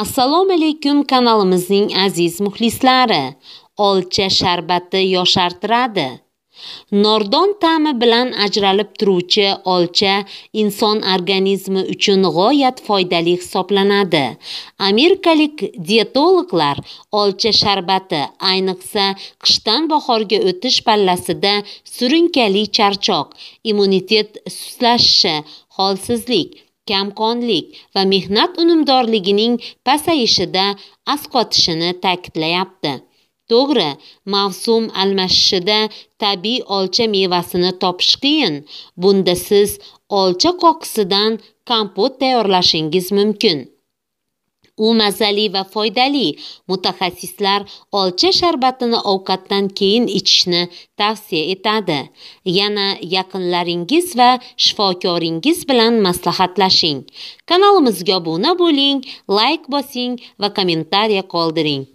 assalomu alaykum kanalimizning aziz muxlislari olcha sharbati yoshartiradi nordon ta'mi bilan ajralib turuvchi olcha inson organizmi uchun g'oyat foydali hisoblanadi amerikalik dietologlar olcha sharbati ayniqsa qishdan bahorga o'tish pallasida surunkali charchoq immunitet sustlashishi holsizlik kamqonlik va mehnat unumdorligining pasayishida asqotishini ta'kidlayapti to'g'ri mavsum almashishida tabiiy olcha mevasini topish qiyin bunda siz olcha qoqisidan kompot tayyorlashingiz mumkin u mazali va foydali mutaxassislar olcha sharbatini ovqatdan keyin ichishni tavsiya etadi yana yaqinlaringiz va shifokoringiz bilan maslahatlashing kanalimizga obuna bo'ling layk like bosing va kommentariya qoldiring